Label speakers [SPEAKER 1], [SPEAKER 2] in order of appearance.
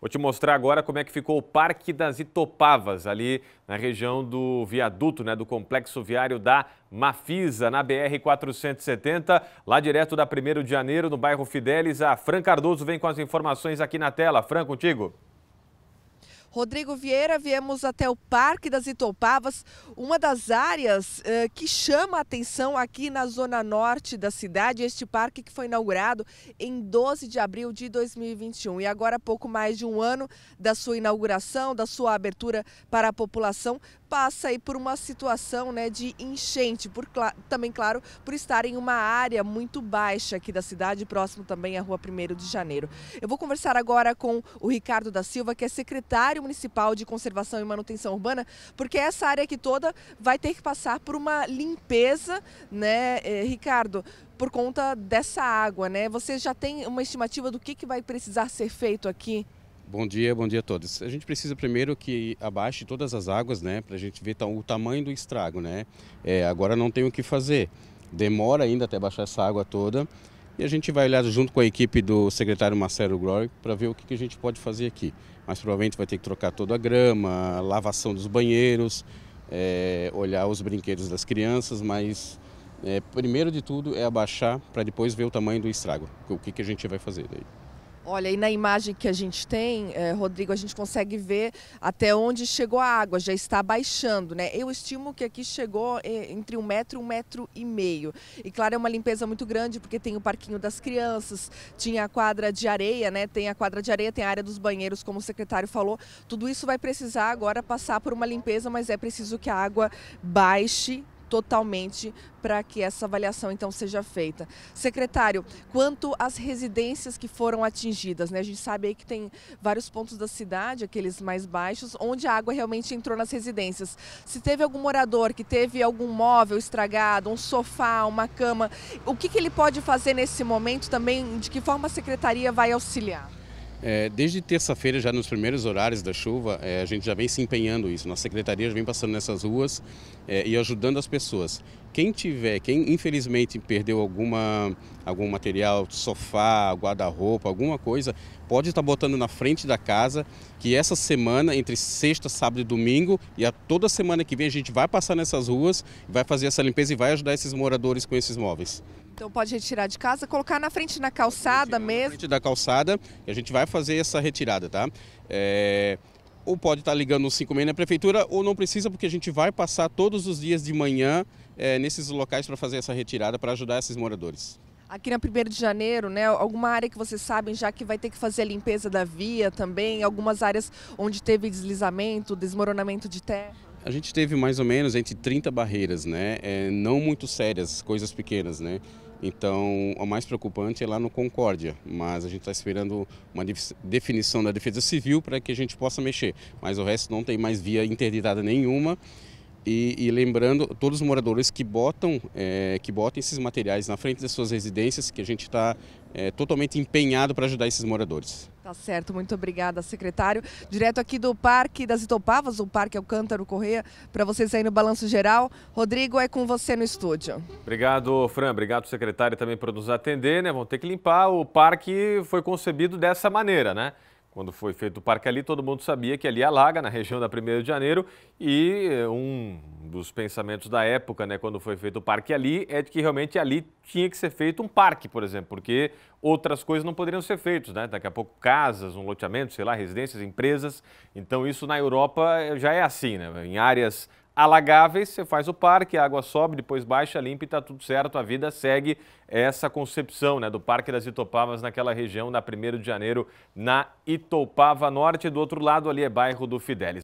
[SPEAKER 1] Vou te mostrar agora como é que ficou o Parque das Itopavas, ali na região do viaduto, né, do complexo viário da Mafisa, na BR-470, lá direto da 1 de janeiro, no bairro Fidelis. A Fran Cardoso vem com as informações aqui na tela. Fran, contigo.
[SPEAKER 2] Rodrigo Vieira, viemos até o Parque das Itopavas, uma das áreas eh, que chama a atenção aqui na zona norte da cidade, este parque que foi inaugurado em 12 de abril de 2021. E agora, pouco mais de um ano da sua inauguração, da sua abertura para a população, passa aí por uma situação né, de enchente, por, também, claro, por estar em uma área muito baixa aqui da cidade, próximo também à Rua 1 de Janeiro. Eu vou conversar agora com o Ricardo da Silva, que é secretário municipal de Conservação e Manutenção Urbana, porque essa área aqui toda vai ter que passar por uma limpeza, né, eh, Ricardo? Por conta dessa água, né? Você já tem uma estimativa do que, que vai precisar ser feito aqui?
[SPEAKER 3] Bom dia, bom dia a todos. A gente precisa primeiro que abaixe todas as águas, né, para a gente ver o tamanho do estrago, né. É, agora não tem o que fazer. Demora ainda até baixar essa água toda e a gente vai olhar junto com a equipe do secretário Marcelo Glory para ver o que, que a gente pode fazer aqui. Mas provavelmente vai ter que trocar toda a grama, a lavação dos banheiros, é, olhar os brinquedos das crianças, mas é, primeiro de tudo é abaixar para depois ver o tamanho do estrago, o que, que a gente vai fazer daí.
[SPEAKER 2] Olha, e na imagem que a gente tem, eh, Rodrigo, a gente consegue ver até onde chegou a água, já está baixando, né? Eu estimo que aqui chegou eh, entre um metro e um metro e meio. E claro, é uma limpeza muito grande, porque tem o parquinho das crianças, tinha a quadra de areia, né? Tem a quadra de areia, tem a área dos banheiros, como o secretário falou. Tudo isso vai precisar agora passar por uma limpeza, mas é preciso que a água baixe totalmente para que essa avaliação então seja feita. Secretário, quanto às residências que foram atingidas, né? A gente sabe aí que tem vários pontos da cidade, aqueles mais baixos, onde a água realmente entrou nas residências. Se teve algum morador que teve algum móvel estragado, um sofá, uma cama, o que, que ele pode fazer nesse momento também? De que forma a secretaria vai auxiliar?
[SPEAKER 3] É, desde terça-feira, já nos primeiros horários da chuva, é, a gente já vem se empenhando isso. Nossa secretaria já vem passando nessas ruas é, e ajudando as pessoas. Quem tiver, quem infelizmente perdeu alguma, algum material, sofá, guarda-roupa, alguma coisa, pode estar botando na frente da casa, que essa semana, entre sexta, sábado e domingo, e a toda semana que vem, a gente vai passar nessas ruas, vai fazer essa limpeza e vai ajudar esses moradores com esses móveis.
[SPEAKER 2] Então pode retirar de casa, colocar na frente na calçada Retirar mesmo. Na
[SPEAKER 3] frente da calçada, e a gente vai fazer essa retirada, tá? É, ou pode estar tá ligando no 56 na prefeitura, ou não precisa, porque a gente vai passar todos os dias de manhã é, nesses locais para fazer essa retirada, para ajudar esses moradores.
[SPEAKER 2] Aqui na 1 de janeiro, né, alguma área que vocês sabem já que vai ter que fazer a limpeza da via também, algumas áreas onde teve deslizamento, desmoronamento de terra?
[SPEAKER 3] A gente teve mais ou menos entre 30 barreiras, né? É, não muito sérias, coisas pequenas, né? Então, o mais preocupante é lá no Concórdia, mas a gente está esperando uma definição da Defesa Civil para que a gente possa mexer. Mas o resto não tem mais via interditada nenhuma e, e, lembrando todos os moradores que botam, é, que botam esses materiais na frente das suas residências, que a gente está é, totalmente empenhado para ajudar esses moradores.
[SPEAKER 2] Tá certo, muito obrigada, secretário. Direto aqui do Parque das Itopavas, o Parque Alcântaro é Correia, para vocês aí no Balanço Geral. Rodrigo, é com você no estúdio.
[SPEAKER 1] Obrigado, Fran. Obrigado, secretário, também por nos atender. Né? Vão ter que limpar. O parque foi concebido dessa maneira, né? Quando foi feito o parque ali, todo mundo sabia que ali alaga, na região da 1 de janeiro, e eh, um dos pensamentos da época, né, quando foi feito o parque ali, é de que realmente ali tinha que ser feito um parque, por exemplo, porque outras coisas não poderiam ser feitas, né? Daqui a pouco casas, um loteamento, sei lá, residências, empresas. Então isso na Europa eh, já é assim, né? Em áreas alagáveis, você faz o parque, a água sobe, depois baixa, limpa e está tudo certo. A vida segue essa concepção né, do Parque das Itopavas naquela região, na 1 de janeiro, na Itopava Norte. Do outro lado ali é bairro do Fidelis.